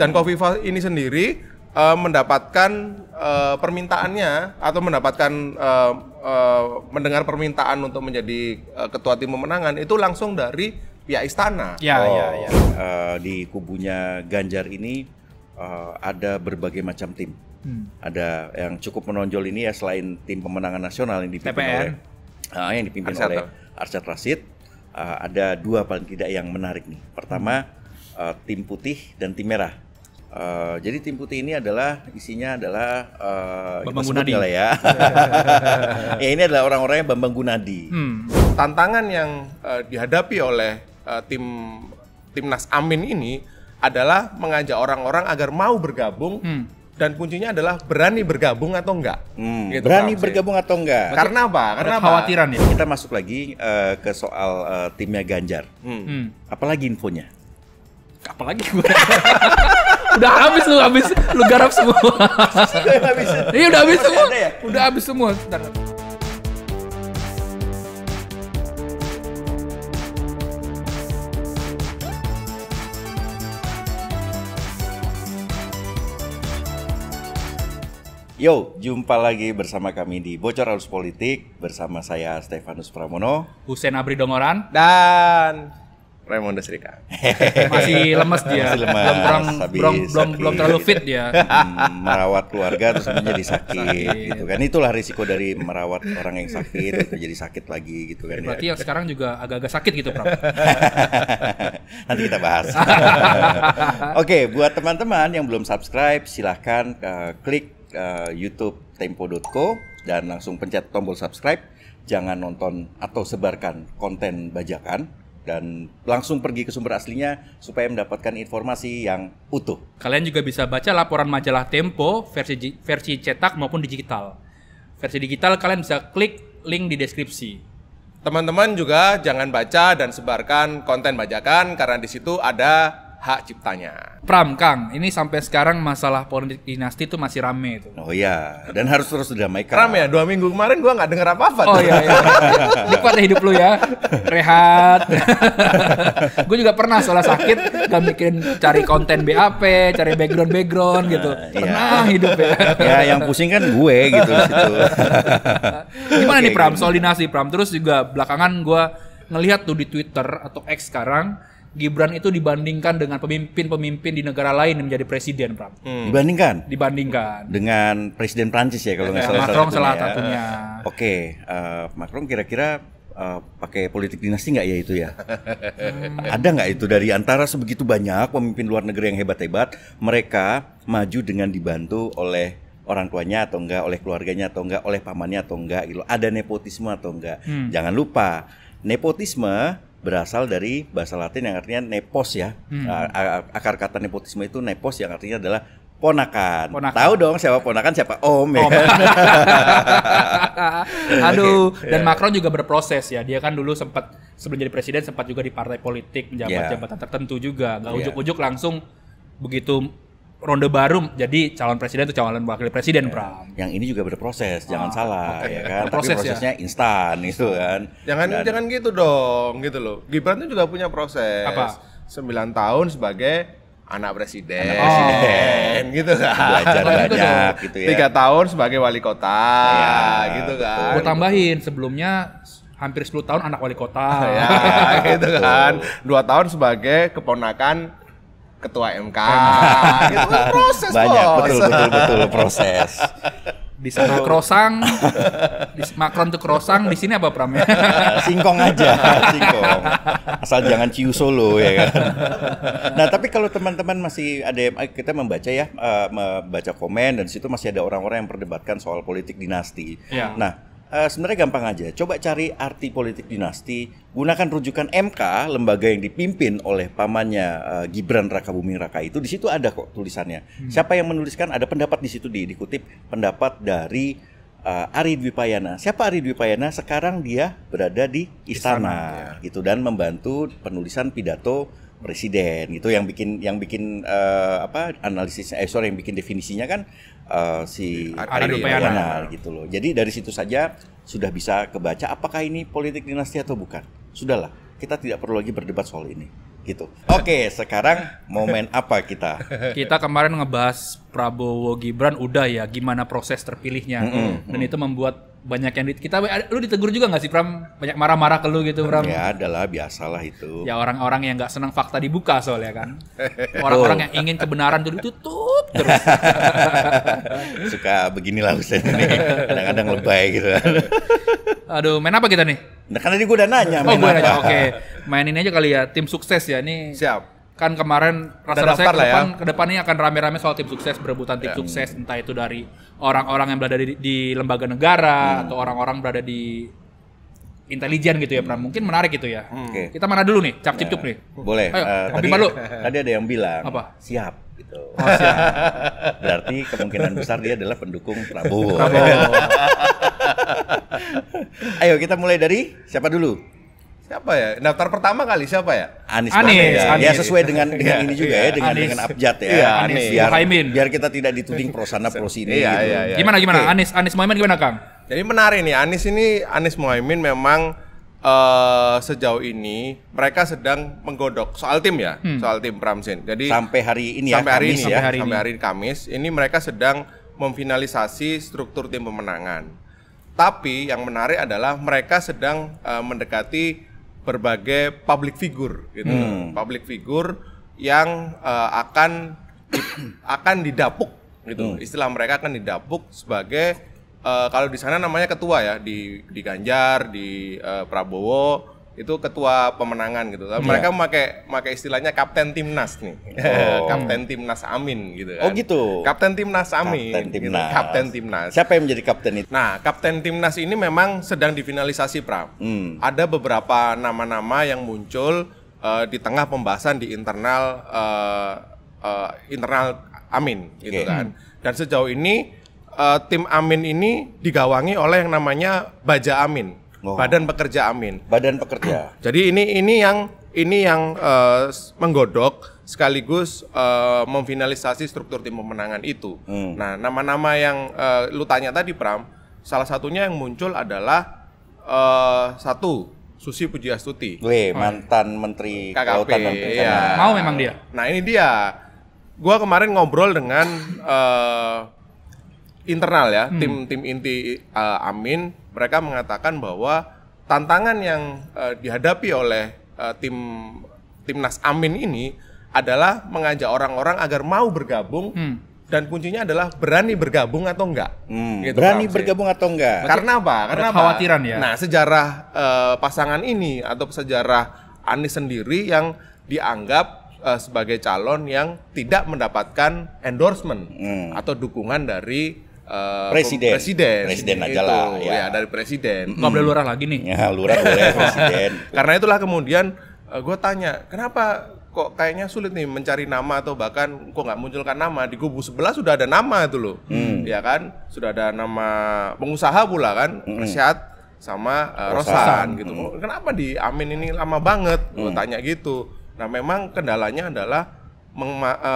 dan Kofifa ini sendiri uh, mendapatkan uh, permintaannya atau mendapatkan uh, uh, mendengar permintaan untuk menjadi uh, ketua tim pemenangan itu langsung dari pihak istana. Ya, ya oh. ya, ya. Uh, di kubunya Ganjar ini uh, ada berbagai macam tim. Hmm. Ada yang cukup menonjol ini ya selain tim pemenangan nasional yang dipimpin TPN. oleh uh, yang dipimpin oleh Arsyad Rasid. Uh, ada dua paling tidak yang menarik nih. Pertama uh, tim putih dan tim merah Uh, jadi tim putih ini adalah isinya adalah uh, Bambang Gunadi lah ya. ya ini adalah orang-orang yang Bambang Gunadi. Hmm. Tantangan yang uh, dihadapi oleh uh, tim timnas Amin ini adalah mengajak orang-orang agar mau bergabung hmm dan kuncinya adalah berani bergabung atau enggak. Hmm, gitu, berani kan, bergabung atau enggak. Karena apa? Karena apa? khawatiran ya. Kita masuk lagi uh, ke soal uh, timnya Ganjar. Hmm. Hmm. Apalagi infonya? Apalagi udah habis lu habis lu garap semua iya udah habis semua ya? udah habis semua Bentar. Yo, jumpa lagi bersama kami di Bocor Arus Politik bersama saya Stefanus Pramono, Husen Abri Dongoran, dan Raymond Desrika. Masih lemes dia. Masih lemes. Belum kurang, belum, belum, belum terlalu fit dia. Hmm, merawat keluarga terus menjadi sakit, sakit gitu kan. Itulah risiko dari merawat orang yang sakit jadi sakit lagi gitu kan. Berarti ya. yang sekarang juga agak-agak sakit gitu, Pram. Nanti kita bahas. Oke, buat teman-teman yang belum subscribe silahkan uh, klik uh, YouTube tempo.co dan langsung pencet tombol subscribe. Jangan nonton atau sebarkan konten bajakan dan langsung pergi ke sumber aslinya supaya mendapatkan informasi yang utuh. Kalian juga bisa baca laporan majalah Tempo versi versi cetak maupun digital. Versi digital kalian bisa klik link di deskripsi. Teman-teman juga jangan baca dan sebarkan konten bajakan karena di situ ada hak ciptanya. Pram Kang, ini sampai sekarang masalah politik dinasti itu masih rame itu. Oh iya, dan harus terus didamaikan. Rame ya, dua minggu kemarin gua nggak dengar apa-apa. Oh tuh. iya, iya. Nikmat hidup lu ya, rehat. gue juga pernah soalnya sakit, gak mikirin cari konten BAP, cari background background gitu. Nah, iya. Pernah ya. hidup ya. ya yang pusing kan gue gitu situ. Gimana okay, nih Pram, soal dinasti Pram? Terus juga belakangan gue ngelihat tuh di Twitter atau X sekarang Gibran itu dibandingkan dengan pemimpin-pemimpin di negara lain yang menjadi presiden, Pram. Hmm. Dibandingkan? Dibandingkan. Dengan presiden Prancis ya kalau nggak salah salah. Macron ya. salah satunya. Oke, okay. uh, eh, Macron kira-kira uh, pakai politik dinasti nggak ya itu ya? Hmm. Ada nggak itu dari antara sebegitu banyak pemimpin luar negeri yang hebat-hebat, mereka maju dengan dibantu oleh orang tuanya atau enggak, oleh keluarganya atau enggak, oleh pamannya atau enggak gitu. Ada nepotisme atau enggak. Hmm. Jangan lupa, nepotisme berasal dari bahasa Latin yang artinya nepos ya. Hmm. Akar kata nepotisme itu nepos yang artinya adalah ponakan. ponakan. Tahu dong siapa ponakan siapa om, ya. Om. Aduh, okay. dan yeah. Macron juga berproses ya. Dia kan dulu sempat sebelum jadi presiden sempat juga di partai politik menjabat yeah. jabatan tertentu juga. Gak iya. ujuk-ujuk langsung begitu ronde baru jadi calon presiden atau calon wakil presiden, ya. Pram. Yang ini juga berproses, ah, jangan salah okay. ya kan. Proses, Tapi ya. prosesnya ya? instan gitu kan. Jangan Dan, jangan gitu dong, gitu loh. Gibran itu juga punya proses. Apa? 9 tahun sebagai anak presiden, anak presiden oh. gitu kan. Belajar gitu banyak gitu ya. Tiga tahun sebagai wali kota, ya, gitu kan. Gue tambahin sebelumnya hampir 10 tahun anak wali kota, ya, gitu kan. Dua tahun sebagai keponakan ketua MK gitu ah. kan proses banyak bos. betul betul betul proses di sana krosang di makron tuh krosang di sini apa pram ya singkong aja singkong asal jangan ciu solo ya kan nah tapi kalau teman-teman masih ada yang eh, kita membaca ya eh, membaca komen dan situ masih ada orang-orang yang perdebatkan soal politik dinasti ya. nah Uh, sebenarnya gampang aja. Coba cari arti politik dinasti, gunakan rujukan MK, lembaga yang dipimpin oleh pamannya uh, Gibran Raka Buming Raka itu di situ ada kok tulisannya. Hmm. Siapa yang menuliskan? Ada pendapat di situ di, dikutip pendapat dari uh, eh, Ari Dwi Payana. Siapa Ari Dwi Payana? Sekarang dia berada di istana, istana ya. gitu dan membantu penulisan pidato presiden itu yang bikin yang bikin uh, apa analisisnya eh sorry yang bikin definisinya kan uh, si iya, Ari gitu loh. Jadi dari situ saja sudah bisa kebaca apakah ini politik dinasti atau bukan. Sudahlah, kita tidak perlu lagi berdebat soal ini gitu. Oke, sekarang momen apa kita? Kita kemarin ngebahas Prabowo Gibran udah ya gimana proses terpilihnya. Mm -hmm. Dan itu membuat banyak yang di, kita lu ditegur juga nggak sih Pram banyak marah-marah ke lu gitu Pram ya adalah biasalah itu ya orang-orang yang nggak senang fakta dibuka soalnya kan orang-orang oh. yang ingin kebenaran tuh ditutup terus suka beginilah Hussein ini kadang-kadang lebay gitu aduh main apa kita nih nah, karena tadi gue udah nanya oh, main oh, gue nanya oke okay. main aja kali ya tim sukses ya ini siap kan kemarin rasa-rasanya ke depan ya. depan ini akan rame-rame soal tim sukses berebutan tim yeah. sukses entah itu dari orang-orang yang berada di, di lembaga negara hmm. atau orang-orang berada di intelijen gitu ya, Pram. Mungkin menarik gitu ya. Hmm. Okay. Kita mana dulu nih? Cap ya. cip cup nih. Boleh. Ayo, uh, tadi, malu. tadi ada yang bilang apa? Siap gitu. Oh, siap. Berarti kemungkinan besar dia adalah pendukung Prabowo. Prabowo. Ayo kita mulai dari siapa dulu? siapa ya daftar pertama kali siapa ya Anies Anies, ya. Anies. ya sesuai dengan dengan iya, ini juga ya iya. dengan Anies. dengan abjad ya, ya Anies. biar biar kita tidak dituding pro sana pro sini iya, gitu. ya, ya. gimana gimana okay. Anies Anies Muhaimin gimana Kang jadi menarik nih Anies ini Anies Muhaimin memang uh, sejauh ini mereka sedang menggodok soal tim ya, hmm. soal tim Pramsin. Jadi sampai hari ini ya, sampai hari Kamis ini ya, ya sampai hari, sampai hari ini. Kamis ini mereka sedang memfinalisasi struktur tim pemenangan. Tapi yang menarik adalah mereka sedang uh, mendekati berbagai public figure gitu hmm. public figure yang uh, akan akan didapuk gitu hmm. istilah mereka akan didapuk sebagai uh, kalau di sana namanya ketua ya di di Ganjar di uh, Prabowo itu ketua pemenangan gitu. Tapi yeah. mereka memakai pakai istilahnya kapten timnas nih. Oh. kapten timnas Amin gitu kan. Oh gitu. Kapten timnas Amin. Kapten gitu. timnas. Gitu. Kapten timnas. Siapa yang menjadi kapten itu? Nah, kapten timnas ini memang sedang difinalisasi Pram. Hmm. Ada beberapa nama-nama yang muncul uh, di tengah pembahasan di internal uh, uh, internal Amin gitu okay. kan. Dan sejauh ini uh, tim Amin ini digawangi oleh yang namanya Baja Amin. Oh. Badan Pekerja Amin. Badan Pekerja. Jadi ini ini yang ini yang uh, menggodok sekaligus uh, memfinalisasi struktur tim pemenangan itu. Hmm. Nah, nama-nama yang uh, lu tanya tadi Pram, salah satunya yang muncul adalah uh, satu Susi Pujiastuti. Weh, mantan Menteri KKP. Kautan dan iya. Perikanan. Ya. Mau memang dia. Nah, ini dia. Gua kemarin ngobrol dengan uh, internal ya, tim-tim hmm. inti uh, Amin mereka mengatakan bahwa tantangan yang uh, dihadapi oleh uh, tim timnas Amin ini adalah mengajak orang-orang agar mau bergabung hmm dan kuncinya adalah berani bergabung atau enggak. Hmm, gitu, berani kan, bergabung atau enggak. Karena apa? Karena ada khawatiran ya. Nah, sejarah uh, pasangan ini atau sejarah Anies sendiri yang dianggap uh, sebagai calon yang tidak mendapatkan endorsement hmm. atau dukungan dari Uh, presiden. presiden, presiden gitu. aja lah, ya. ya dari presiden. Nggak mm. boleh lurah lagi nih. Ya, lurah boleh presiden. Karena itulah kemudian uh, eh, gue tanya, kenapa kok kayaknya sulit nih mencari nama atau bahkan kok nggak munculkan nama di kubu sebelah sudah ada nama itu loh hmm. ya kan sudah ada nama pengusaha pula kan hmm. Resyad sama uh, Rosan, Rosan gitu hmm. Oh, kenapa di Amin ini lama banget hmm. gue tanya gitu nah memang kendalanya adalah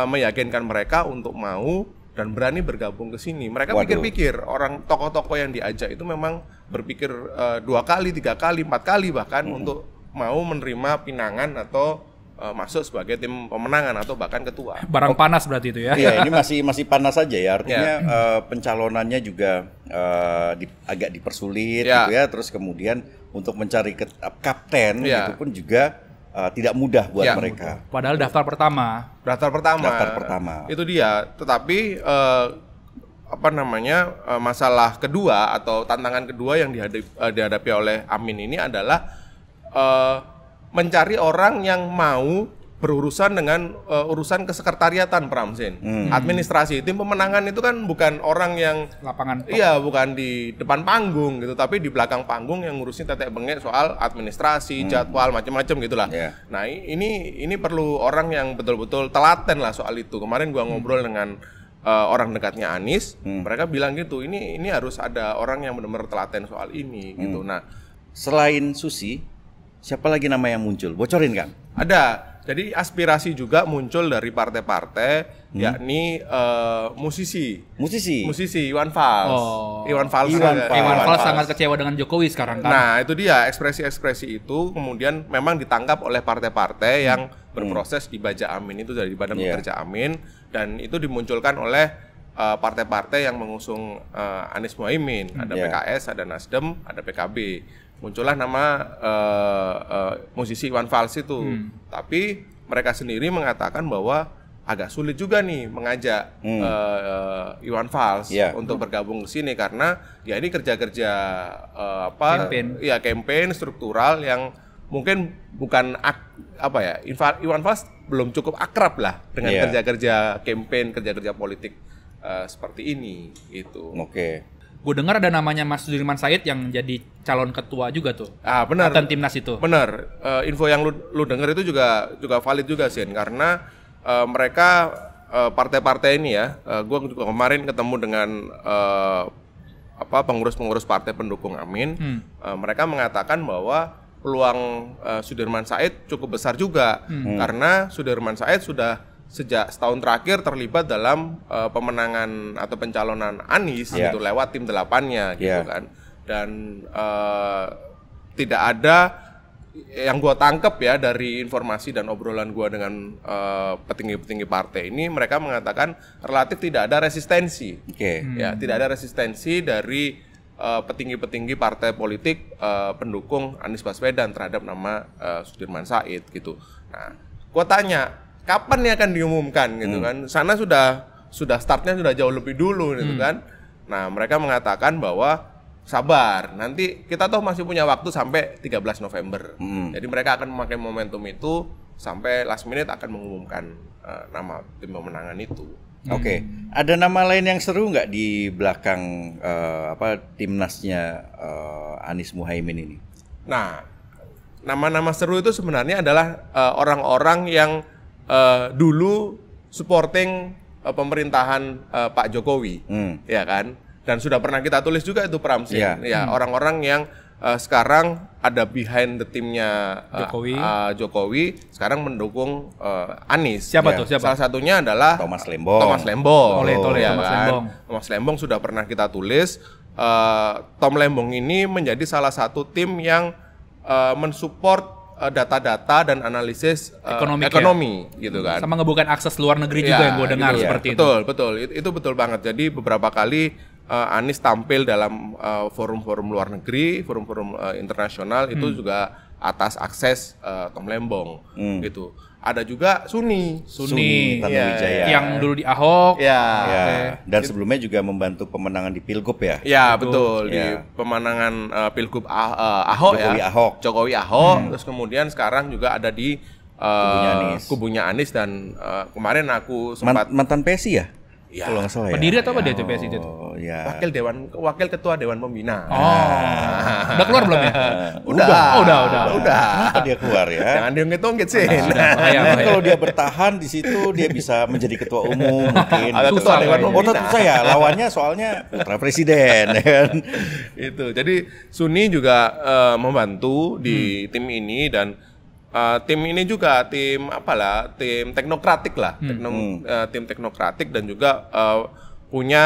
meyakinkan mereka untuk mau dan berani bergabung ke sini. Mereka pikir-pikir orang toko-toko yang diajak itu memang berpikir uh, dua kali, tiga kali, empat kali bahkan hmm. untuk mau menerima pinangan atau uh, masuk sebagai tim pemenangan atau bahkan ketua. Barang panas berarti itu ya? Iya, ini masih masih panas saja ya. Artinya yeah. Ya. uh, pencalonannya juga uh, di, agak dipersulit yeah. gitu ya. Terus kemudian untuk mencari ke, uh, kapten yeah. itu pun juga Eh, tidak mudah buat ya, mereka. Padahal daftar pertama. Daftar pertama. Daftar pertama. Itu dia. Tetapi uh, apa namanya uh, masalah kedua atau tantangan kedua yang dihadapi, uh, dihadapi oleh Amin ini adalah uh, mencari orang yang mau berurusan dengan uh, urusan kesekretariatan Pramsin. Hmm. Administrasi tim pemenangan itu kan bukan orang yang lapangan. Top. Iya, bukan di depan panggung gitu, tapi di belakang panggung yang ngurusin tetek bengek soal administrasi, hmm. jadwal, macam-macam gitulah. Yeah. Nah, ini ini perlu orang yang betul-betul telaten lah soal itu. Kemarin gua hmm. ngobrol hmm. dengan uh, orang dekatnya Anis, hmm. mereka bilang gitu, ini ini harus ada orang yang benar-benar telaten soal ini hmm. gitu. Nah, selain Susi, siapa lagi nama yang muncul? Bocorin kan? Ada jadi aspirasi juga muncul dari partai-partai hmm. yakni uh, musisi. Musisi. Musisi Iwan Fals. Oh. Iwan Fals. Iwan Fals. Iwan Fals sangat kecewa dengan Jokowi sekarang kan. Nah, itu dia ekspresi-ekspresi itu kemudian memang ditangkap oleh partai-partai hmm. yang berproses di Baja Amin itu dari Badan yeah. Pekerja Amin dan itu dimunculkan oleh eh, partai-partai yang mengusung uh, Anies Mohaimin, ada yeah. PKS, ada Nasdem, ada PKB muncullah nama uh, uh, musisi Iwan Fals itu. Hmm. Tapi mereka sendiri mengatakan bahwa agak sulit juga nih mengajak hmm. uh, Iwan Fals yeah. untuk bergabung ke sini karena ya ini kerja-kerja uh, apa campaign. ya campaign struktural yang mungkin bukan ak, apa ya Iwan Fals belum cukup akrab lah dengan iya. kerja-kerja yeah. campaign kerja-kerja politik uh, seperti ini itu. Oke. Okay gue dengar ada namanya Mas Sudirman Said yang jadi calon ketua juga tuh. Ah benar. Dan timnas itu. Benar. Uh, info yang lu lu dengar itu juga juga valid juga sih karena uh, mereka partai eh, partai-partai ini ya. Uh, gue juga kemarin ketemu dengan uh, apa pengurus-pengurus partai pendukung Amin. Hmm. Uh, mereka mengatakan bahwa peluang uh, Sudirman Said cukup besar juga hmm. karena Sudirman Said sudah sejak setahun terakhir terlibat dalam uh, pemenangan atau pencalonan Anies yeah. gitu lewat tim delapannya gitu iya. kan dan uh, tidak ada yang gue tangkep ya dari informasi dan obrolan gue dengan eh, petinggi-petinggi uh, partai ini mereka mengatakan relatif tidak ada resistensi okay. Ya, hmm. ya tidak ada resistensi dari petinggi-petinggi uh, partai politik uh, pendukung Anies Baswedan terhadap nama uh, Sudirman Said gitu nah gue tanya kapan nih akan diumumkan gitu hmm. kan. Sana sudah sudah startnya sudah jauh lebih dulu gitu hmm. kan. Nah, mereka mengatakan bahwa sabar, nanti kita toh masih punya waktu sampai 13 November. Hmm. Jadi mereka akan memakai momentum itu sampai last minute akan mengumumkan uh, nama tim pemenangan itu. Oke, okay. ada nama lain yang seru nggak di belakang uh, apa timnasnya uh, Anies Muhaimin ini? Nah, nama-nama seru itu sebenarnya adalah orang-orang uh, orang -orang yang uh, dulu supporting uh, pemerintahan uh, Pak Jokowi, hmm. ya kan? Dan sudah pernah kita tulis juga itu Pramsin, yeah. ya orang ya, hmm. orang-orang yang uh, sekarang ada behind the timnya uh, Jokowi. Uh, Jokowi sekarang mendukung uh, Anies. Siapa ya. tuh? Siapa? Salah satunya adalah Thomas Lembong. Thomas Lembong. oleh, oleh, ya Thomas kan? Lembong. Thomas Lembong sudah pernah kita tulis. Uh, Tom Lembong ini menjadi salah satu tim yang uh, mensupport Eh, data-data dan analisis uh, ekonomi, ya? gitu kan. Sama ngebuka akses luar negeri ya, juga iya, yang gue dengar gitu, seperti betul, itu. Betul, betul. Itu, betul banget. Jadi beberapa kali uh, Anies tampil dalam forum-forum uh, luar negeri, forum-forum uh, internasional hmm. itu juga atas akses uh, Tom Lembong hmm. gitu ada juga Suni. Suni, Suni ya, ya. Yang dulu di Ahok. Ya. Dan sebelumnya juga membantu pemenangan di Pilgub ya. Ya, betul. ya. Di iya. pemenangan uh, Pilgub ah, uh, Ahok ya. Jokowi ya. Ahok. Jokowi Ahok. Hmm. Terus kemudian sekarang juga ada di uh, kubunya Anies. Kubunya Anies dan uh, kemarin aku sempat mantan Pesi ya? ya. kalau nggak salah ya. Pendiri atau apa ya. dia CPSI PSI oh, itu? Ya. Wakil Dewan Wakil Ketua Dewan Pembina. Oh. Nah. Udah keluar belum ya? udah. Udah, oh, udah, udah. Udah. Kenapa dia keluar ya? Jangan diungkit-ungkit sih. Nah, nah, kalau dia bertahan di situ dia bisa menjadi ketua umum mungkin. atau ketua Dewan Pembina. Oh, tentu saya lawannya soalnya putra presiden ya kan. itu. Jadi Suni juga uh, membantu di hmm. tim ini dan uh, tim ini juga tim apalah tim teknokratik lah hmm. Tekno, uh, tim teknokratik dan juga uh, punya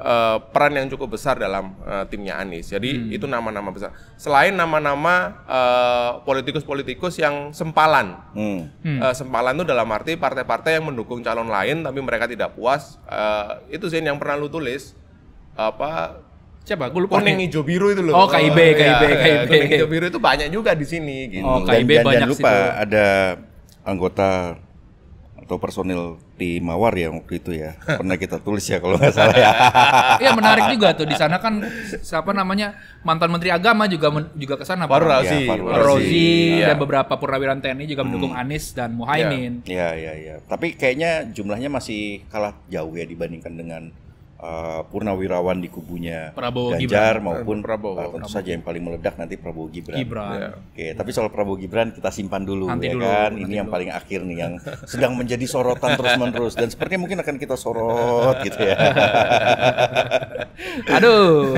uh, peran yang cukup besar dalam uh, timnya Anies. Jadi hmm. itu nama-nama besar. Selain nama-nama uh, politikus-politikus yang sempalan, hmm. Uh, sempalan itu dalam arti partai-partai yang mendukung calon lain tapi mereka tidak puas. Uh, itu sih yang pernah lu tulis apa siapa? Gue lupa. Kuning hijau biru itu loh. Oh, KIB, oh, KIB, ya, KIB. Iya, iya. Ya, kuning hijau biru itu banyak juga di sini gitu. Oh, KIB dan, banyak jangan lupa situ. ada anggota atau personil di Mawar ya waktu itu ya. Pernah kita tulis ya kalau nggak salah ya. Iya, menarik juga tuh di sana kan siapa namanya? mantan menteri agama juga men, juga ke sana. Faru Rozi, Rozi dan beberapa purnawiran TNI juga hmm. mendukung hmm. Anies dan Muhaimin. Iya, iya, iya. Ya. Tapi kayaknya jumlahnya masih kalah jauh ya dibandingkan dengan uh, purnawirawan di kubunya Prabowo Ganjar Gibran. maupun Prabowo. Uh, tentu Prabowo. saja yang paling meledak nanti Prabowo Gibran. Gibran. Ya. Oke, okay, tapi soal Prabowo Gibran kita simpan dulu nanti ya dulu, kan. Nanti Ini dulu. yang paling akhir nih yang sedang menjadi sorotan terus-menerus dan sepertinya mungkin akan kita sorot gitu ya. Aduh.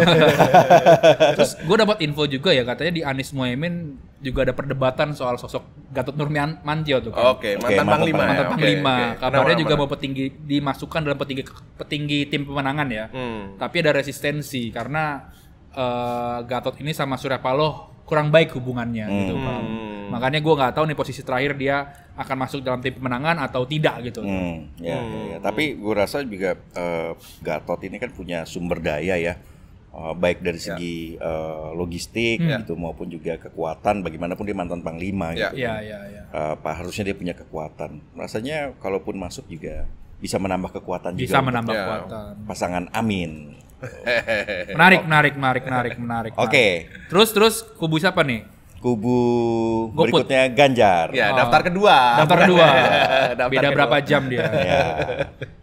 Terus gue dapat info juga ya katanya di Anies Mohaimin juga ada perdebatan soal sosok Gatot Nurmantio tuh kan. Oke, okay, mantan panglima. Ya. Mantan panglima. Okay, okay. Kabarnya juga mau petinggi dimasukkan dalam petinggi petinggi tim pemenangan ya. Hmm. Tapi ada resistensi karena uh, Gatot ini sama Surya Paloh kurang baik hubungannya hmm. gitu kan. Makanya gue nggak tahu nih posisi terakhir dia akan masuk dalam tim pemenangan atau tidak gitu. Hmm, ya, ya, ya. hmm. ya. Tapi gue rasa juga uh, Gatot ini kan punya sumber daya ya uh, baik dari ya. segi ya. uh, logistik yeah. Hmm. gitu maupun juga kekuatan bagaimanapun dia mantan panglima ya. gitu. ya, kan. ya, ya. Uh, eh, Pak harusnya dia punya kekuatan. Rasanya kalaupun masuk juga bisa menambah kekuatan bisa juga. Bisa menambah ya. kekuatan. Pasangan Amin. menarik, menarik, menarik, menarik, menarik. Oke. Okay. Terus terus kubu siapa nih? kubu Go berikutnya put. Ganjar. Ya, oh. daftar kedua. Daftar kedua. daftar Beda kedua. berapa jam dia? ya.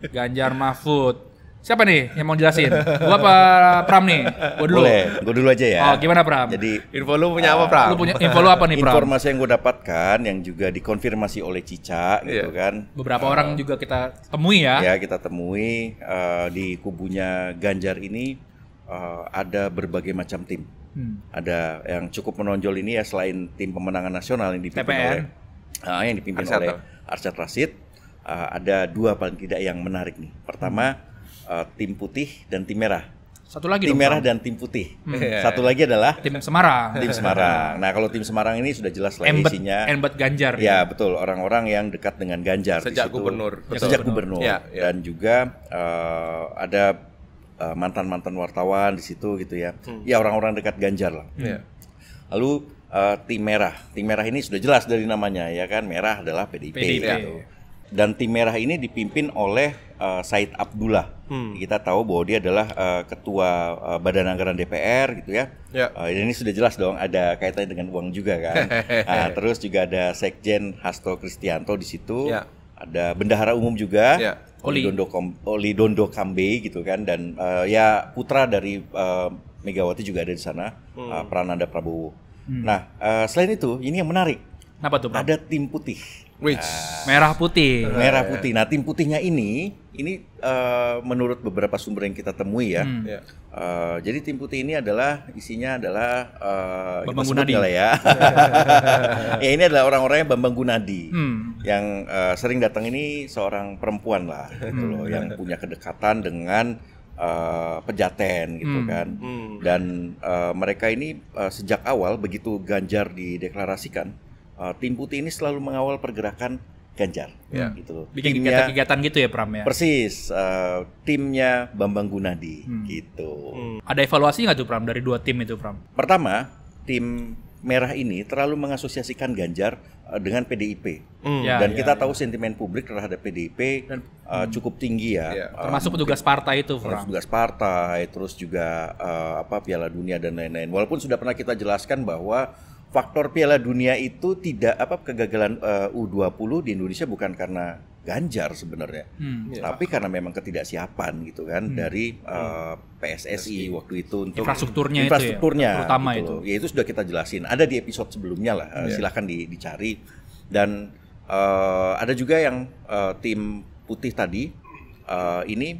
Ganjar Mahfud. Siapa nih yang mau jelasin? gua apa Pram nih? Gua dulu. Boleh, gua dulu aja ya. Oh, gimana Pram? Jadi info lu punya apa Pram? Lu punya info lu apa nih Pram? Informasi yang gua dapatkan yang juga dikonfirmasi oleh Cica yeah. gitu iya. kan. Beberapa uh, orang juga kita temui ya. Ya, kita temui uh, di kubunya Ganjar ini uh, ada berbagai macam tim. Hmm. Ada yang cukup menonjol ini ya selain tim pemenangan nasional yang dipimpin TPN. oleh uh, yang dipimpin Arsyad oleh Arsyad Rasid, uh, ada dua paling tidak yang menarik nih. Pertama hmm uh, tim putih dan tim merah. Satu lagi tim dong, merah kan? dan tim putih. Hmm. Iya. Satu lagi adalah tim Semarang. Tim Semarang. Nah, kalau tim Semarang ini sudah jelas lah embed, isinya. Embed Ganjar. Ya, ya. betul. Orang-orang yang dekat dengan Ganjar. Sejak gubernur. Ya, betul. Sejak gubernur. Ya, ya. Dan juga uh, ada mantan eh, mantan-mantan wartawan di situ gitu ya. Hmm. Ya orang-orang dekat Ganjar lah. Hmm. Lalu uh, tim merah. Tim merah ini sudah jelas dari namanya ya kan. Merah adalah PDIP, PDIP. gitu. Ya dan tim merah ini dipimpin oleh uh, Said Abdullah. Hmm. Kita tahu bahwa dia adalah uh, ketua uh, Badan Anggaran DPR gitu ya. Yeah. Ya. Uh, ini sudah jelas dong ada kaitannya dengan uang juga kan. nah, terus juga ada Sekjen Hasto Kristianto di situ. Yeah. Ada Bendahara Umum juga. Yeah. Oli Dondo Kom Oli Dondo Kambe gitu kan dan uh, ya putra dari uh, Megawati juga ada di sana hmm. uh, Prananda Prabowo. Hmm. Nah, uh, selain itu ini yang menarik. Apa tuh? Ada tim putih. Which Uh, merah putih. Merah nah, putih. Iya. Nah, tim putihnya ini ini uh, menurut beberapa sumber yang kita temui ya. Hmm. Uh, jadi tim putih ini adalah isinya adalah uh, Bambang Gunadi lah ya. ya ini adalah orang-orang yang Bambang Gunadi hmm. yang uh, sering datang ini seorang perempuan lah gitu loh hmm. yang punya kedekatan dengan uh, pejaten gitu hmm. kan. Hmm. Dan uh, mereka ini uh, sejak awal begitu Ganjar dideklarasikan uh, tim putih ini selalu mengawal pergerakan Ganjar. Ya. Gitu loh. Bikin kegiatan-kegiatan gitu ya Pram ya. Persis, uh, timnya Bambang Gunadi hmm. gitu. Hmm. Ada evaluasi nggak tuh Pram dari dua tim itu Pram? Pertama, tim merah ini terlalu mengasosiasikan Ganjar eh, dengan PDIP. Hmm. Ya, Dan ya, kita ya. tahu sentimen publik terhadap PDIP Dan, uh, cukup tinggi ya. ya. Termasuk petugas partai itu Pram. Petugas partai, terus juga uh, apa Piala Dunia dan lain-lain. Walaupun sudah pernah kita jelaskan bahwa faktor Piala Dunia itu tidak apa kegagalan eh, uh, U20 di Indonesia bukan karena Ganjar sebenarnya, hmm, iya. tapi karena memang ketidaksiapan gitu kan hmm. dari uh, eh, PSSI hmm. waktu itu untuk infrastrukturnya, infrastrukturnya itu ya, utama gitu itu. Ya itu sudah kita jelasin. Ada di episode sebelumnya lah, eh, yeah. silahkan di, dicari. Dan uh, ada juga yang uh, tim putih tadi uh, ini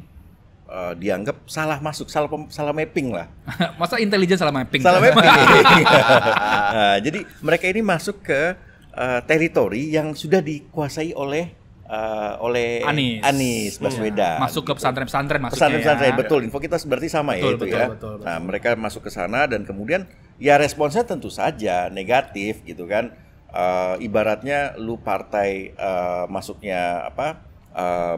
uh, dianggap salah masuk, salah salah mapping lah. Masa intelijen salah mapping? Salah mapping. nah, jadi mereka ini masuk ke uh, teritori yang sudah dikuasai oleh uh, oleh Anies, Anies iya. Baswedan. Masuk ke pesantren-pesantren masuk Pesantren-pesantren ya. Iya, betul. Info kita berarti sama ya betul, ya itu ya. Betul, betul, nah, mereka masuk ke sana dan kemudian ya responsnya tentu saja negatif gitu kan. Uh, ibaratnya lu partai uh, masuknya apa?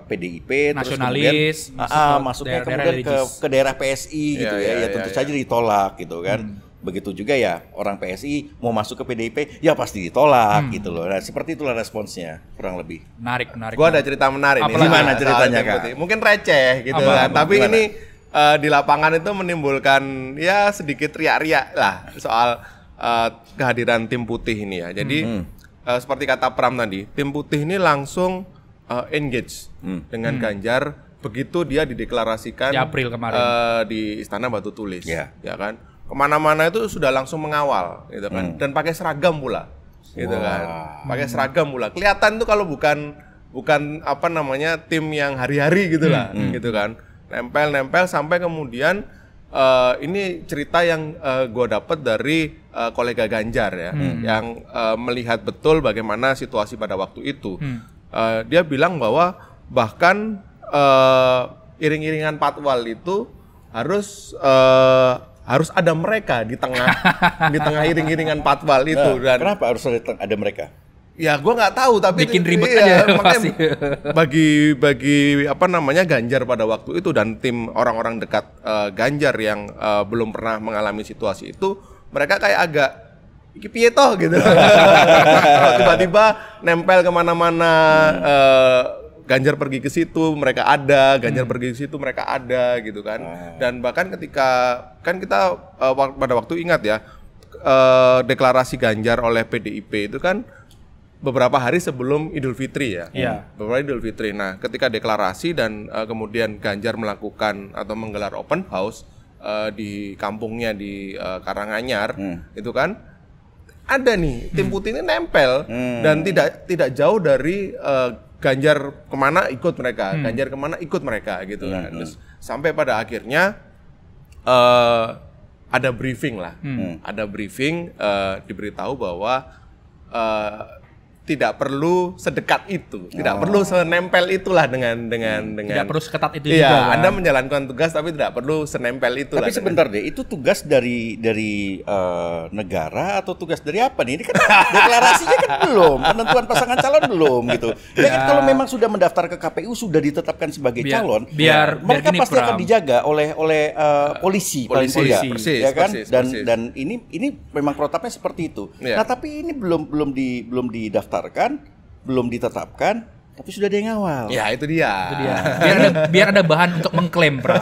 PDIP eh, nasionalis terus kemudian, ah, ah masuknya daerah, kemudian daerah ke, ke daerah PSI ya, gitu ya iya, ya, ya tentu ya, saja ditolak gitu kan hmm. begitu juga ya orang PSI mau masuk ke PDIP ya pasti ditolak hmm. gitu loh nah seperti itulah responsnya kurang lebih menarik menarik gua ada cerita menarik nih gimana ceritanya kan mungkin receh gitu kan tapi gimana? ini uh, di lapangan itu menimbulkan ya sedikit riak-riak lah soal uh, kehadiran tim putih ini ya jadi hmm. uh, seperti kata Pram tadi tim putih ini langsung uh, engage hmm. dengan hmm. Ganjar begitu dia dideklarasikan di April kemarin uh, di Istana Batu Tulis, yeah. ya kan? Kemana-mana itu sudah langsung mengawal, gitu kan? Hmm. Dan pakai seragam pula, gitu kan? Pakai seragam pula. Kelihatan tuh kalau bukan bukan apa namanya tim yang hari-hari gitulah, hmm. hmm. gitu kan? Nempel-nempel sampai kemudian uh, ini cerita yang uh, gue dapet dari uh, kolega Ganjar ya, hmm. yang uh, melihat betul bagaimana situasi pada waktu itu. Hmm. Eh, dia bilang bahwa bahkan uh, iring-iringan patwal itu harus uh, harus ada mereka di tengah di tengah iring-iringan patwal itu nah, dan kenapa harus ada mereka? Ya gue nggak tahu tapi bikin ribet iya, aja makanya bagi bagi apa namanya Ganjar pada waktu itu dan tim orang-orang dekat uh, Ganjar yang uh, belum pernah mengalami situasi itu mereka kayak agak iki piye toh gitu tiba-tiba nempel kemana-mana hmm. uh, Ganjar pergi ke situ mereka ada Ganjar hmm. pergi ke situ mereka ada gitu kan Hmm. dan bahkan ketika kan kita uh, pada waktu ingat ya uh, deklarasi Ganjar oleh PDIP itu kan beberapa hari sebelum Idul Fitri ya. Hmm. Beberapa hari Idul Fitri. Nah, ketika deklarasi dan uh, kemudian Ganjar melakukan atau menggelar open house uh, di kampungnya di uh, Karanganyar, hmm. itu kan ada nih tim hmm. putih ini nempel hmm. dan tidak tidak jauh dari uh, Ganjar kemana ikut mereka, hmm. Ganjar kemana ikut mereka gitu hmm. kan. Iya. Terus sampai pada akhirnya uh, ada briefing lah, hmm. ada briefing uh, diberitahu bahwa uh, tidak perlu sedekat itu, tidak oh. perlu senempel itulah dengan dengan hmm. dengan tidak perlu seketat itu iya, juga. Kan? Anda menjalankan tugas tapi tidak perlu senempel itu. Tapi sebentar dengan. deh, itu tugas dari dari uh, negara atau tugas dari apa nih? Ini kan deklarasinya kan belum, penentuan pasangan calon belum gitu. Ya, kan, ya. kalau memang sudah mendaftar ke KPU sudah ditetapkan sebagai biar, calon, biar ya, mereka biar pasti pram. akan dijaga oleh oleh uh, polisi, polisi polisi. tidak, persis, ya kan? Persis, dan persis. dan ini ini memang protapnya seperti itu. Ya. Nah tapi ini belum belum di belum didaftar didaftarkan, belum ditetapkan, tapi sudah ada yang ngawal. Ya itu dia. Itu dia. Biar ada biar ada bahan untuk mengklaim, bro.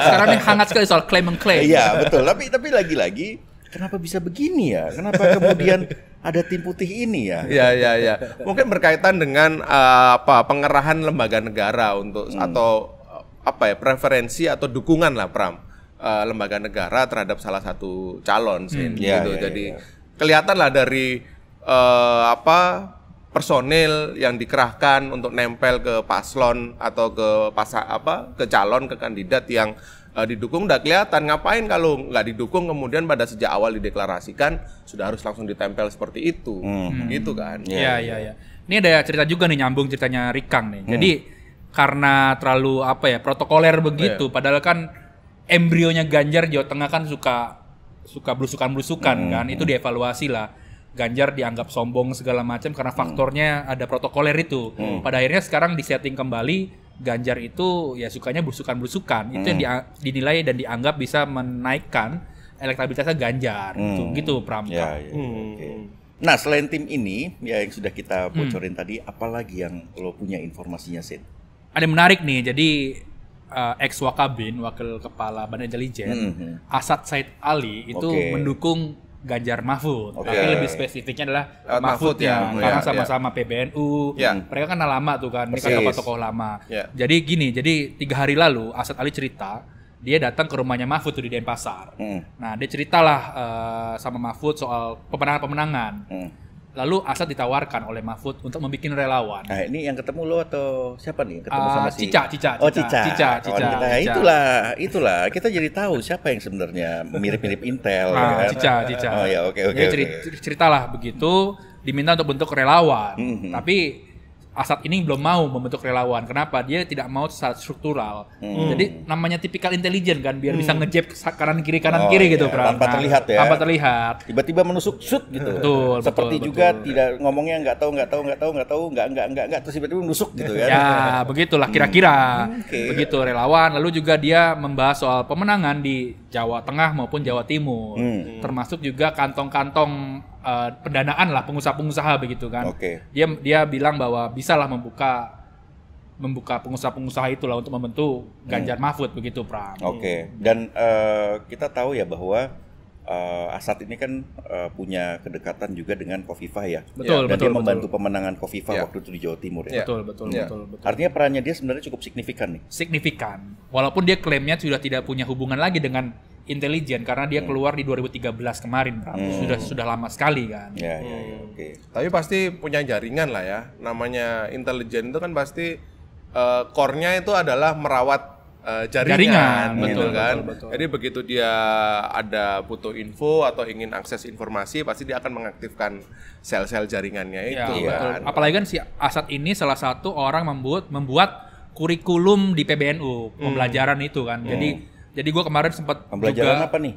sekarang ini hangat sekali soal klaim mengklaim. Iya betul. Tapi tapi lagi-lagi kenapa bisa begini ya? Kenapa kemudian ada tim putih ini ya? ya ya iya. Mungkin berkaitan dengan uh, apa pengerahan lembaga negara untuk hmm. atau eh, apa ya preferensi atau dukungan lah Pram uh, lembaga negara terhadap salah satu calon sih hmm. Ya, gitu. Ya, ya, Jadi ya. kelihatan lah dari eh, apa personil yang dikerahkan untuk nempel ke paslon atau ke pasa apa ke calon ke kandidat yang uh, didukung udah kelihatan ngapain kalau nggak didukung kemudian pada sejak awal dideklarasikan sudah harus langsung ditempel seperti itu hmm. gitu kan iya iya iya, iya, iya. ini ada cerita juga nih nyambung ceritanya Rikang nih hmm. jadi karena terlalu apa ya protokoler begitu yeah. padahal kan embrionya Ganjar Jawa Tengah kan suka suka berusukan berusukan hmm. kan itu dievaluasi lah Ganjar dianggap sombong segala macam karena hmm. faktornya hmm. ada protokoler itu. Hmm. Pada akhirnya sekarang disetting kembali Ganjar itu ya sukanya bersukan bersukan. Hmm. Itu yang hmm. dinilai dan dianggap bisa menaikkan elektabilitasnya Ganjar. Hmm. Gitu, gitu Pram. Ya, ya, hmm. okay. Nah, selain tim ini ya yang sudah kita hmm. bocorin hmm. tadi, apalagi yang lo punya informasinya, Sid? Ada yang menarik nih. Jadi uh, eh, ex Wakabin, wakil kepala Badan Intelijen, hmm. Asad Said Ali itu okay. mendukung Ganjar Mahfud. Okay. Tapi lebih spesifiknya adalah ah, Mahfud, Mahfud ya, ya. Oh, karena ya, ya. sama-sama ya. PBNU. Ya. Mereka kan lama tuh kan, ini kan tokoh-tokoh lama. Ya. Jadi gini, jadi tiga hari lalu Asad Ali cerita dia datang ke rumahnya Mahfud tuh di Denpasar. Hmm. Nah dia ceritalah uh, sama Mahfud soal pemenangan-pemenangan. Hmm Lalu Asad ditawarkan oleh Mahfud untuk membuat relawan. Nah, ini yang ketemu lo atau siapa nih? Ketemu uh, sama si Cica, Cica, Cica. Oh, Cica. Cica, Cica. Oh, kita, itulah, itulah. Kita jadi tahu siapa yang sebenarnya mirip-mirip Intel. Nah, kan? Cica, Cica. Oh ya, oke, okay, oke. Okay, jadi okay. ceritalah begitu diminta untuk bentuk relawan. Mm -hmm. Tapi Asad ini belum mau membentuk relawan. Kenapa? Dia tidak mau secara struktural. Hmm. Jadi namanya tipikal intelijen kan, biar hmm. bisa ngejep kanan kiri kanan oh, kiri gitu. Iya. Tanpa nah, terlihat ya. Tanpa terlihat. Tiba-tiba menusuk shoot gitu. Betul. Seperti betul, juga betul. tidak ngomongnya nggak tahu nggak tahu nggak tahu nggak tahu nggak nggak nggak nggak terus tiba-tiba menusuk gitu ya. Ya begitulah kira-kira. Hmm. Okay. Begitu relawan. Lalu juga dia membahas soal pemenangan di Jawa Tengah maupun Jawa Timur. Hmm. Termasuk juga kantong-kantong uh, pendanaan lah pengusaha-pengusaha begitu kan. Oke. Okay. Dia dia bilang bahwa bisalah membuka membuka pengusaha-pengusaha itulah untuk membentuk Ganjar hmm. Mahfud begitu Pram. Oke. Okay. Dan uh, kita tahu ya bahwa uh, Asad ini kan uh, punya kedekatan juga dengan Kofifa ya. Betul, Dan betul, dia membantu pemenangan Kofifa ya. waktu itu di Jawa Timur ya. ya. Betul, betul, ya. betul, betul. Artinya perannya dia sebenarnya cukup signifikan nih. Signifikan. Walaupun dia klaimnya sudah tidak punya hubungan lagi dengan intelijen karena dia hmm. keluar di 2013 kemarin Pram. Hmm. Sudah sudah lama sekali kan. Iya, iya, hmm. ya, oke. Okay. Tapi pasti punya jaringan lah ya. Namanya intelijen itu kan pasti uh, core-nya itu adalah merawat uh, jaringan, jaringan gitu betul, kan. Betul, betul. Jadi begitu dia ada butuh info atau ingin akses informasi pasti dia akan mengaktifkan sel-sel jaringannya ya, itu betul. kan. Apalagi kan si Asad ini salah satu orang membuat membuat kurikulum di PBNU hmm. pembelajaran itu kan. Hmm. Jadi jadi gue kemarin sempat juga, apa nih?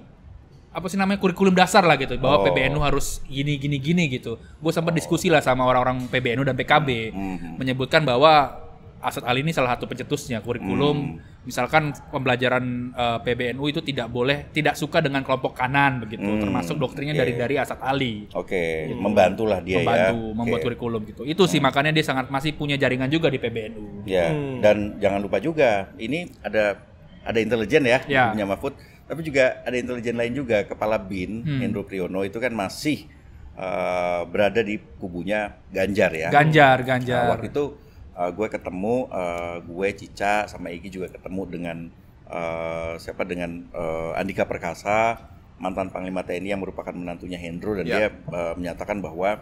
Apa sih namanya kurikulum dasar lah gitu bahwa oh. PBNU harus gini gini gini gitu. Gue sempat oh. diskusi lah sama orang-orang PBNU dan PKB mm-hmm. menyebutkan bahwa Asad Ali ini salah satu pencetusnya kurikulum mm. misalkan pembelajaran uh, eh, PBNU itu tidak boleh tidak suka dengan kelompok kanan begitu mm. termasuk doktrinnya yeah. dari iya. dari Asad Ali. Oke, okay. gitu. membantulah dia ya. membantu ya. membuat okay. kurikulum gitu. Itu sih hmm. makanya dia sangat masih punya jaringan juga di PBNU. Ya, yeah. mm. dan jangan lupa juga ini ada ada intelijen ya, ya. punya Mahfud, tapi juga ada intelijen lain juga, kepala BIN hmm. Hendro Priyono itu kan masih uh, berada di kubunya Ganjar ya. Ganjar, nah, Ganjar. Nah, waktu itu uh, gue ketemu, uh, gue Cica sama Iki juga ketemu dengan uh, siapa dengan uh, Andika Perkasa mantan Panglima TNI yang merupakan menantunya Hendro dan ya. dia uh, menyatakan bahwa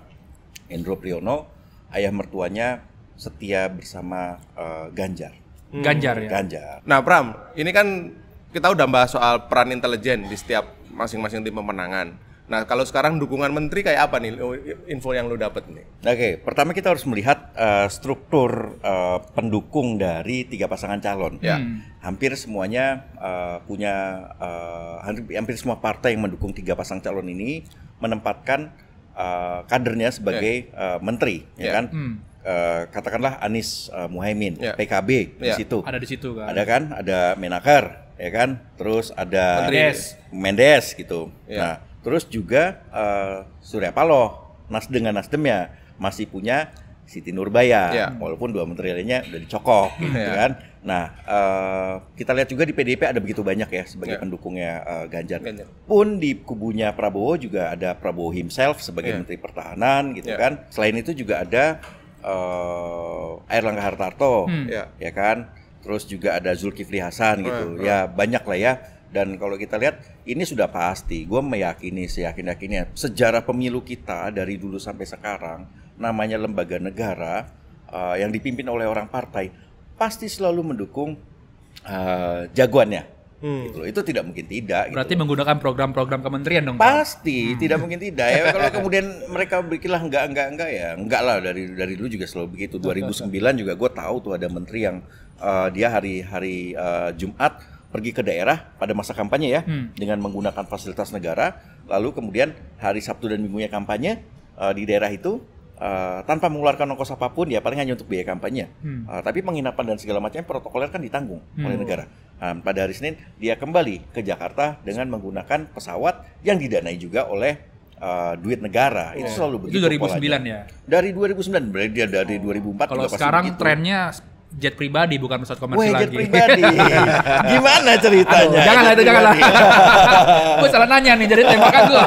Hendro Priyono ayah mertuanya setia bersama uh, Ganjar. Hmm, Ganjar ya. Ganjar. Nah, Pram, ini kan kita udah bahas soal peran intelijen di setiap masing-masing tim pemenangan. Nah, kalau sekarang dukungan menteri kayak apa nih oh, info yang lu dapet nih? Oke, okay, pertama kita harus melihat uh, struktur uh, pendukung dari tiga pasangan calon. Ya. Hmm. Hampir semuanya uh, punya uh, hampir, hampir semua partai yang mendukung tiga pasang calon ini menempatkan uh, kadernya sebagai yeah. uh, menteri, yeah. ya kan? Hmm Eh, katakanlah Anies uh, eh, Muhaimin, yeah. PKB yeah. di ya. situ. Ada di situ kan. Ada kan? Ada Menakar, ya kan? Terus ada Mendes, Mendes gitu. Yeah. Nah, terus juga uh, Surya Paloh, Nas dengan Nasdem ya masih punya Siti Nurbaya, yeah. walaupun dua menteri lainnya udah dicokok, gitu yeah. kan. Nah, uh, kita lihat juga di PDIP ada begitu banyak ya sebagai yeah. pendukungnya uh, Ganjar. Ganjar. Pun di kubunya Prabowo juga ada Prabowo himself sebagai yeah. Menteri Pertahanan, gitu yeah. kan. Selain itu juga ada uh, eh, Erlangga Hartarto hmm. ya. ya kan terus juga ada Zulkifli Hasan gitu oh, ya, ya banyak lah ya dan kalau kita lihat ini sudah pasti gue meyakini seyakin yakinnya sejarah pemilu kita dari dulu sampai sekarang namanya lembaga negara uh, yang dipimpin oleh orang partai pasti selalu mendukung uh, jagoannya Hmm. Gitu loh. Itu tidak mungkin tidak. Gitu Berarti gitu menggunakan program-program kementerian dong. Pasti, hmm. tidak mungkin tidak. Ya kalau kemudian mereka bikinlah enggak enggak enggak ya. Enggak lah dari dari dulu juga selalu begitu. 2009 juga gue tahu tuh ada menteri yang uh, dia hari hari uh, Jumat pergi ke daerah pada masa kampanye ya hmm. dengan menggunakan fasilitas negara lalu kemudian hari Sabtu dan Minggunya kampanye uh, di daerah itu Eh, tanpa mengeluarkan ongkos apapun ya paling hanya untuk biaya kampanye. Hmm. Uh, tapi penginapan dan segala macamnya protokoler kan ditanggung hmm. oleh negara. Um, pada hari Senin dia kembali ke Jakarta dengan menggunakan pesawat yang didanai juga oleh uh, duit negara. Oh. Itu selalu begitu. Itu 2009 polanya. ya. Dari 2009 berarti dia dari oh. 2004 Kalau sekarang trennya jet pribadi bukan pesawat komersial Weh, jet lagi. pribadi. Gimana ceritanya? Aduh, jangan itu janganlah. gue salah nanya nih jadi tembakan gue.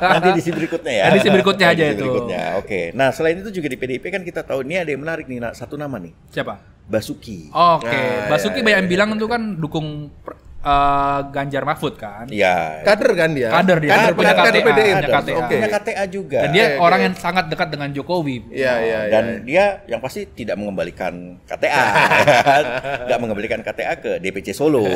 Nanti di sini berikutnya ya. Nanti di sini berikutnya aja itu. Berikutnya. Oke. Nah, selain itu juga di PDIP kan kita tahu ini ada yang menarik nih satu nama nih. Siapa? Basuki. Oke, okay. nah, Basuki ya, banyak ya, yang bilang ya. itu kan dukung uh, Ganjar Mahfud kan? Iya. Kader kan dia? Kader dia. Kader, punya KTA. Kader Punya KTA. Okay. Punya KTA juga. Dan dia okay, orang yang sangat dekat dengan Jokowi. Iya, iya, iya. Dan dia yang pasti tidak mengembalikan KTA. Tidak mengembalikan KTA ke DPC Solo.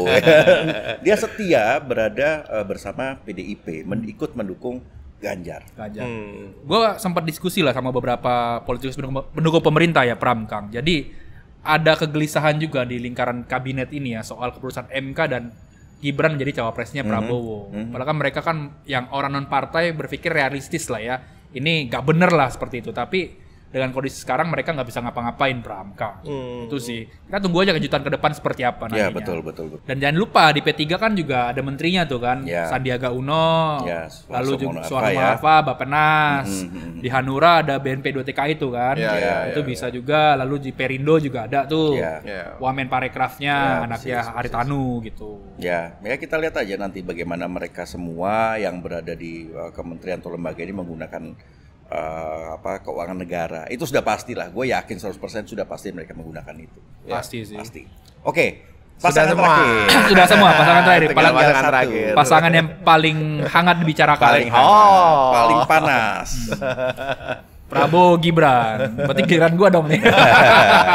dia setia berada eh, bersama PDIP, men ikut mendukung Ganjar. Ganjar. Hmm. Gue sempat diskusi lah sama beberapa politikus pendukung pemerintah ya Pram Kang. Jadi ada kegelisahan juga di lingkaran kabinet ini ya soal keputusan MK dan Gibran menjadi cawapresnya mhm. Prabowo. Mm -hmm. Padahal kan mereka kan yang orang non partai berpikir realistis lah ya. Ini gak bener lah seperti itu. Tapi dengan kondisi sekarang mereka nggak bisa ngapa-ngapain Pramka. Hmm. Itu sih. Kita tunggu aja kejutan ke depan seperti apa ya, nantinya. Ya, betul, betul, betul. Dan jangan lupa di P3 kan juga ada menterinya tuh kan. Ya. Sandiaga Uno, ya, lalu juga Suara ya. Marfa, Bapenas. Hmm, hmm, hmm. Di Hanura ada BNP2TK itu kan. Ya, ya, itu ya, bisa ya. juga. Lalu di Perindo juga ada tuh. Ya. ya. Wamen Parekrafnya, ya, anaknya persis, Ari Tanu gitu. Ya, ya kita lihat aja nanti bagaimana mereka semua yang berada di eh, kementerian atau lembaga ini menggunakan uh, apa keuangan negara itu sudah pasti lah gue yakin 100% sudah pasti mereka menggunakan itu ya, pasti sih pasti oke okay. Pasangan sudah semua. Terakhir. sudah semua pasangan terakhir. Paling pasangan terakhir. Pasangan yang paling hangat dibicarakan. Paling hangat, oh. paling panas. Hmm. Prabowo Gibran. Berarti gibran gua dong nih.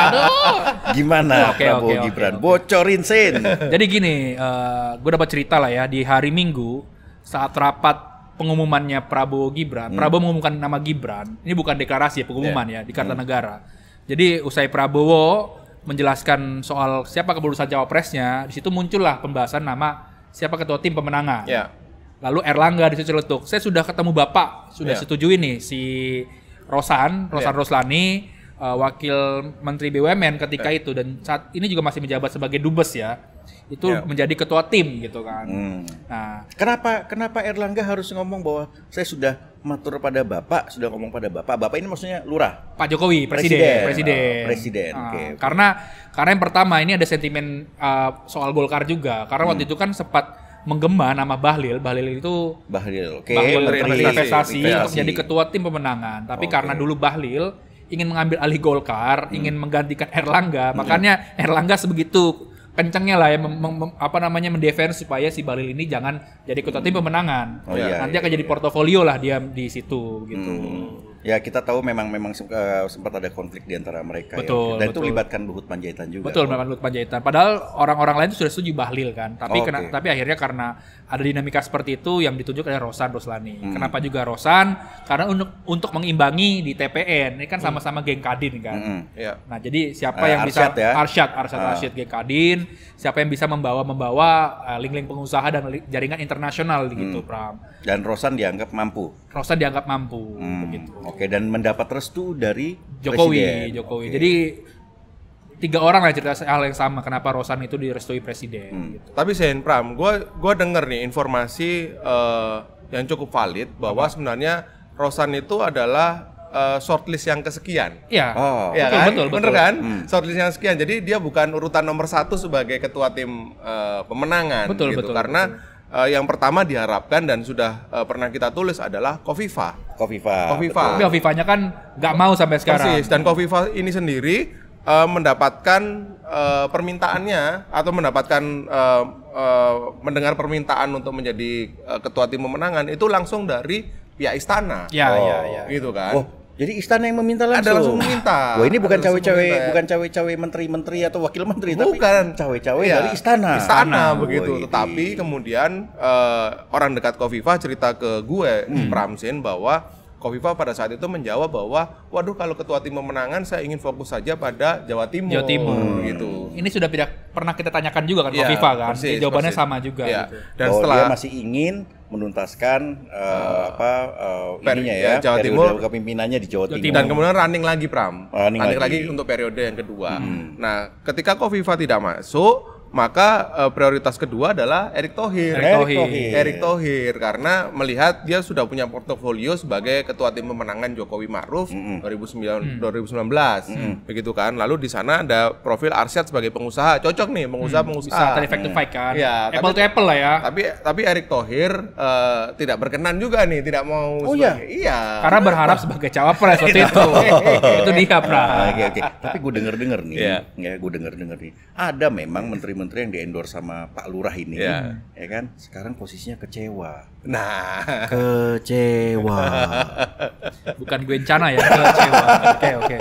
Gimana okay, Prabowo okay, Gibran? Okay, okay. Bocorin sin. Jadi gini, uh, gua dapat cerita lah ya di hari Minggu saat rapat pengumumannya Prabowo Gibran, hmm. Prabowo mengumumkan nama Gibran. Ini bukan deklarasi ya, pengumuman yeah. ya di Kartanegara. Hmm. Jadi usai Prabowo menjelaskan soal siapa keputusan cawapresnya, di situ muncullah pembahasan nama siapa ketua tim pemenangan. Yeah. Lalu Erlangga di situ celetuk. Saya sudah ketemu Bapak, sudah yeah. setuju ini si Rosan, ya. Rosan yeah. Roslani uh, wakil menteri BUMN ketika yeah. itu dan saat ini juga masih menjabat sebagai dubes ya itu yeah. menjadi ketua tim gitu kan. Hmm. Nah, kenapa kenapa Erlangga harus ngomong bahwa saya sudah matur pada bapak, sudah ngomong pada bapak. Bapak ini maksudnya lurah. Pak Jokowi, presiden, presiden. Presiden. Oh, presiden. Nah, okay, Karena karena yang pertama ini ada sentimen uh, soal Golkar juga. Karena hmm. waktu itu kan sempat menggema nama Bahlil. Bahlil itu Bahlil, oke. Okay. Bahlil investasi, investasi, investasi untuk menjadi ketua tim pemenangan. Tapi okay. karena dulu Bahlil ingin mengambil alih Golkar, hmm. ingin menggantikan Erlangga, hmm. makanya Erlangga sebegitu kencengnya lah ya mem, mem, apa namanya mendefend supaya si Balil ini jangan jadi ketua tim pemenangan. Oh, iya, Nanti iya, akan iya. jadi iya. portofolio lah dia di situ gitu. Hmm. Ya kita tahu memang memang uh, sempat ada konflik di antara mereka ya. betul, ya. Dan betul. itu libatkan Luhut Panjaitan juga. Betul, memang Luhut Panjaitan. Padahal orang-orang lain itu sudah setuju Bahlil kan, tapi oh, kena, tapi akhirnya karena ada dinamika seperti itu yang ditunjuk oleh Rosan Roslani. Hmm. Kenapa juga Rosan? Karena untuk untuk mengimbangi di TPN ini kan hmm. sama-sama hmm. geng Kadin kan. Hmm. Yeah. Nah, jadi siapa uh, yang Arsyad bisa ya? Arsyad, Arsyad, uh. Arsyad geng Kadin, siapa yang bisa membawa-membawa uh, eh, link-link pengusaha dan jaringan internasional gitu, hmm. Pram. Dan Rosan dianggap mampu Rosa dianggap mampu hmm, begitu. Oke, okay. dan mendapat restu dari Jokowi, Presiden. Jokowi. Okay. Jadi tiga orang lah cerita hal yang sama kenapa Rosan itu direstui presiden. Hmm. Gitu. Tapi Sen Pram, gue gua denger nih informasi uh, yang cukup valid bahwa Apa? sebenarnya Rosan itu adalah uh, shortlist yang kesekian. Iya. Oh. Ya betul, kan? Betul, betul, Bener betul. kan? Hmm. Shortlist yang sekian. Jadi dia bukan urutan nomor satu sebagai ketua tim uh, pemenangan. Betul gitu. betul. Karena betul uh, yang pertama diharapkan dan sudah uh, pernah kita tulis adalah Kofifa. Kofifa. Kofifa. Tapi Kofifanya kan nggak mau sampai sekarang. Persis. Dan Kofifa ini sendiri uh, mendapatkan uh, permintaannya atau mendapatkan uh, uh, mendengar permintaan untuk menjadi uh, ketua tim pemenangan itu langsung dari pihak istana. Iya, iya, oh, iya. Gitu kan. Oh jadi istana yang meminta langsung. Ada langsung meminta. Wah, ini bukan cawe-cawe, ya. bukan cawe-cawe menteri-menteri atau wakil menteri, bukan. tapi cawe-cawe iya. dari istana. Istana oh, begitu. Woy. Tetapi kemudian uh, orang dekat Kofifa cerita ke gue, hmm. Pramsin bahwa Kofifa pada saat itu menjawab bahwa waduh kalau ketua tim pemenangan saya ingin fokus saja pada Jawa Timur, Jawa Timur. gitu. Ini sudah tidak pernah kita tanyakan juga kan ya, Kofifa kan. Persis, jawabannya persis. sama juga ya. gitu. Dan oh, setelah dia masih ingin menuntaskan uh, uh, apa uh, ininya ya, ya Jawa Timur kepimpinannya di Jawa, Timur. Dan kemudian running lagi Pram. Running, running lagi. lagi untuk periode yang kedua. Hmm. Nah, ketika Kofifa tidak masuk maka uh, prioritas kedua adalah Erick Thohir. Erick Thohir. Thohir. Erick Thohir karena melihat dia sudah punya portofolio sebagai ketua tim pemenangan Jokowi Maruf mm -hmm. 2009 mm. 2019. Mm -hmm. Begitu kan. Lalu di sana ada profil Arsyad sebagai pengusaha. Cocok nih pengusaha-pengusaha. Mm. Bisa terefektify mm. kan. Ya, apple tapi, to apple lah ya. Tapi tapi Erick Thohir uh, tidak berkenan juga nih, tidak mau Oh sebagai, iya. iya. Karena Kenapa? berharap sebagai cawapres waktu iya. itu. itu dia, Pra. Oke, oke. Tapi gue denger-denger nih. Yeah. Ya, gue denger-denger nih. Ada memang menteri menteri yang diendor sama Pak Lurah ini, yeah. ya kan? Sekarang posisinya kecewa. Nah, kecewa. Bukan bencana ya, kecewa. Oke, oke. Okay.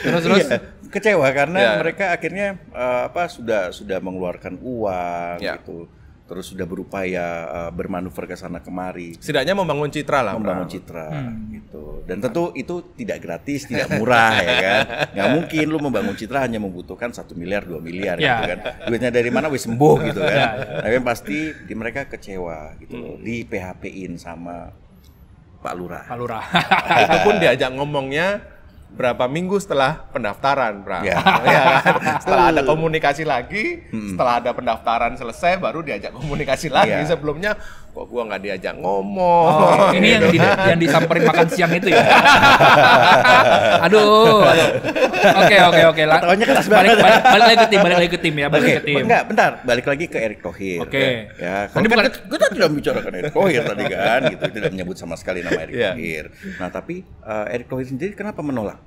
Terus terus iya, kecewa karena yeah. mereka akhirnya uh, apa sudah sudah mengeluarkan uang yeah. gitu terus sudah berupaya uh, bermanuver ke sana kemari. Setidaknya membangun citra lah. Membangun citra hmm. gitu. Dan tentu itu tidak gratis, tidak murah ya kan. Nggak mungkin lu membangun citra hanya membutuhkan satu miliar, dua miliar ya. gitu kan. Duitnya dari mana wis sembuh gitu kan. Ya, ya. Tapi pasti di mereka kecewa gitu loh. Hmm. Di PHP-in sama Pak Lurah. Pak Lurah. Itu diajak ngomongnya berapa minggu setelah pendaftaran, Bra. Yeah. Ya, kan? setelah ada komunikasi lagi, hmm. setelah ada pendaftaran selesai baru diajak komunikasi lagi. Yeah. Sebelumnya kok gua nggak diajak ngomong. Oh, iya. ini yang, gitu. di, yang disamperin makan siang itu ya. aduh, Oke, oke, oke. lah keras balik, banget. Balik, lagi ke tim, balik lagi ke tim ya, balik okay, ke tim. Enggak, bentar, balik lagi ke Erick Thohir. Oke. Okay. Ya, ya. kan bukan... kita, kita tidak bicara ke Erick Thohir tadi kan, gitu tidak menyebut sama sekali nama Erick yeah. Thohir. Nah, tapi uh, Erick Thohir sendiri kenapa menolak?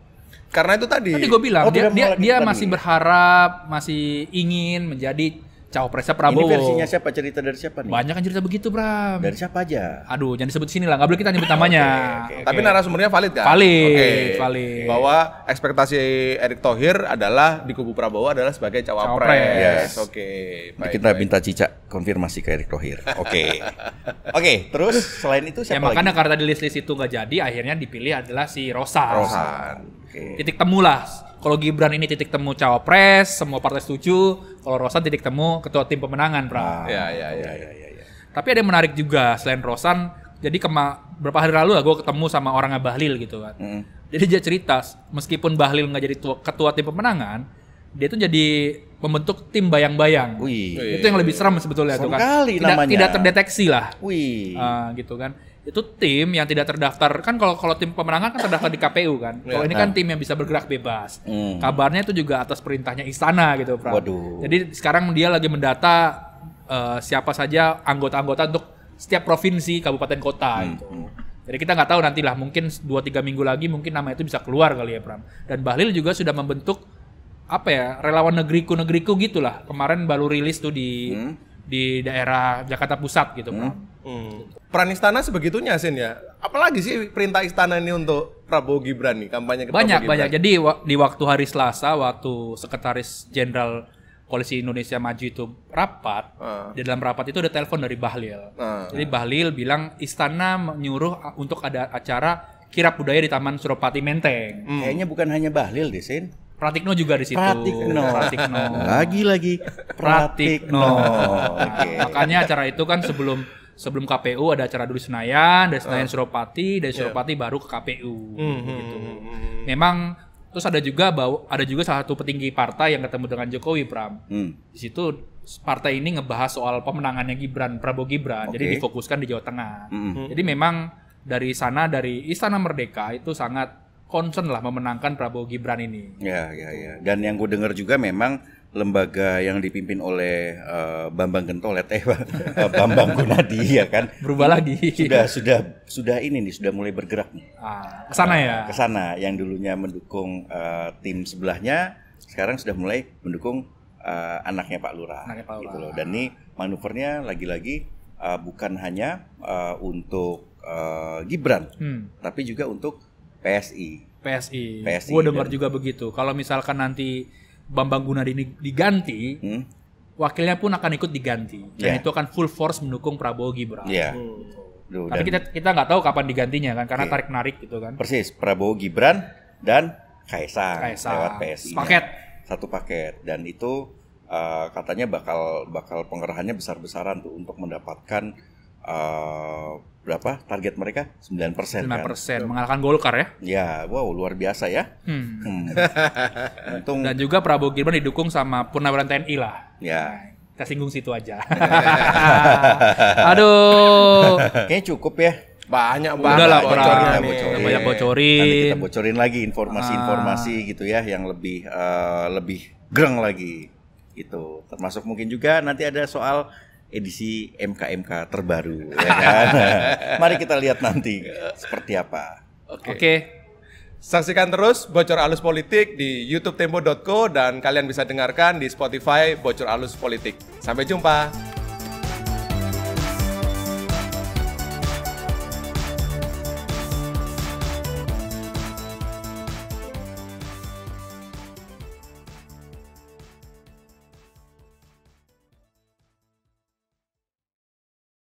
Karena itu tadi. Tadi gue bilang oh, dia dia, dia masih berharap, masih ingin menjadi cawapresnya Prabowo. Ini versinya siapa? Cerita dari siapa nih? Banyak kan cerita begitu, Bram. Dari siapa aja? Aduh, jangan disebut sini lah. Nggak boleh kita nyebut namanya. okay, okay, Tapi narasumbernya valid kan? Valid, okay. valid. Bahwa ekspektasi Erick Thohir adalah di kubu Prabowo adalah sebagai cawapres. cawapres. Yes, oke. Okay. kita baik. minta cicak konfirmasi ke Erick Thohir. Oke. oke, okay, terus selain itu siapa ya, lagi? makanya karena di list-list itu nggak jadi, akhirnya dipilih adalah si Rosan. Rosan. Okay. Titik temu kalau Gibran ini titik temu cawapres, semua partai setuju. Kalau Rosan titik temu ketua tim pemenangan, Pra. Iya, iya, iya, iya, iya. Ya. Tapi ada yang menarik juga selain Rosan, jadi kema berapa hari lalu lah gue ketemu sama orangnya Bahlil gitu kan. Mm. Jadi dia cerita, meskipun Bahlil nggak jadi tua, ketua tim pemenangan, dia tuh jadi membentuk tim bayang-bayang. Itu yang lebih seram sebetulnya tuh kan. tidak, tidak terdeteksi lah. Wih. Uh, gitu kan itu tim yang tidak terdaftar kan kalau kalau tim pemenangan kan terdaftar di KPU kan iya. kalau yeah. ini kan nah. tim yang bisa bergerak bebas mm. kabarnya itu juga atas perintahnya istana gitu Pram. jadi sekarang dia lagi mendata uh, siapa saja anggota-anggota untuk setiap provinsi kabupaten kota mm. gitu hmm. jadi kita nggak tahu nantilah mungkin 2 tiga minggu lagi mungkin nama itu bisa keluar kali ya Pram dan Bahlil juga sudah membentuk apa ya relawan negeriku negeriku gitulah kemarin baru rilis tuh di mm di daerah Jakarta Pusat gitu hmm. Hmm. Peran istana sebegitunya Sin ya. Apalagi sih perintah istana ini untuk Prabowo Gibran nih kampanye ke Banyak banyak. Jadi di waktu hari Selasa waktu sekretaris jenderal Koalisi Indonesia Maju itu rapat, hmm. di dalam rapat itu ada telepon dari Bahlil. hmm. Jadi Bahlil bilang istana menyuruh uh, untuk ada acara kirap budaya di Taman Suropati Menteng. Hmm. Kayaknya bukan hanya Bahlil deh, Sin Pratikno juga di situ. Pratikno. Pratikno. Lagi lagi. Pratikno. okay. Makanya acara itu kan sebelum sebelum KPU ada acara dulu Senayan, dari Senayan uh. Suropati, dari iya. Suropati yeah. baru ke KPU mm -hmm. gitu. Hmm, hmm, hmm. Memang terus ada juga bahwa ada juga salah satu petinggi partai yang ketemu dengan Jokowi Pram. Mm. Di situ partai ini ngebahas soal pemenangannya Gibran, Prabowo Gibran. Okay. Jadi difokuskan di Jawa Tengah. Mm -hmm. Jadi memang dari sana dari Istana Merdeka itu sangat concern lah memenangkan Prabowo Gibran ini. Ya, ya, ya. Dan yang gue dengar juga memang lembaga yang dipimpin oleh uh, Bambang Gentolet eh Bambang Gunadi ya kan berubah lagi sudah sudah sudah ini nih sudah mulai bergerak nih ah, kesana ya kesana yang dulunya mendukung uh, tim sebelahnya sekarang sudah mulai mendukung uh, anaknya Pak Lurah anaknya Pak Lurah gitu loh dan ini manuvernya lagi-lagi uh, bukan hanya uh, untuk uh, Gibran hmm. tapi juga untuk PSI. PSI. PSI gue dengar iya. juga begitu. Kalau misalkan nanti Bambang Gunadi diganti, hmm? wakilnya pun akan ikut diganti. Dan yeah. itu akan full force mendukung Prabowo Gibran. Yeah. Iya. Duh, Tapi kita kita nggak tahu kapan digantinya kan, karena yeah. tarik narik gitu kan. Persis. Prabowo Gibran dan Kaisang, Kaisang. lewat PSI. Paket. Satu paket. Dan itu uh, katanya bakal bakal pengerahannya besar-besaran tuh untuk mendapatkan uh, berapa target mereka 9 persen 9 persen kan? mengalahkan Golkar ya ya wow luar biasa ya hmm. Hmm. Untung... dan juga Prabowo Gibran didukung sama Purnawiran TNI lah ya kita singgung situ aja aduh kayaknya cukup ya banyak banget udah lah bocorin, kita bocorin. banyak iya. bocorin nanti kita bocorin lagi informasi-informasi ah. gitu ya yang lebih uh, lebih greng lagi gitu termasuk mungkin juga nanti ada soal edisi MKMK terbaru ya kan. Mari kita lihat nanti seperti apa. Oke. Okay. Okay. Saksikan terus Bocor Alus Politik di YouTube youtubetempo.co dan kalian bisa dengarkan di Spotify Bocor Alus Politik. Sampai jumpa.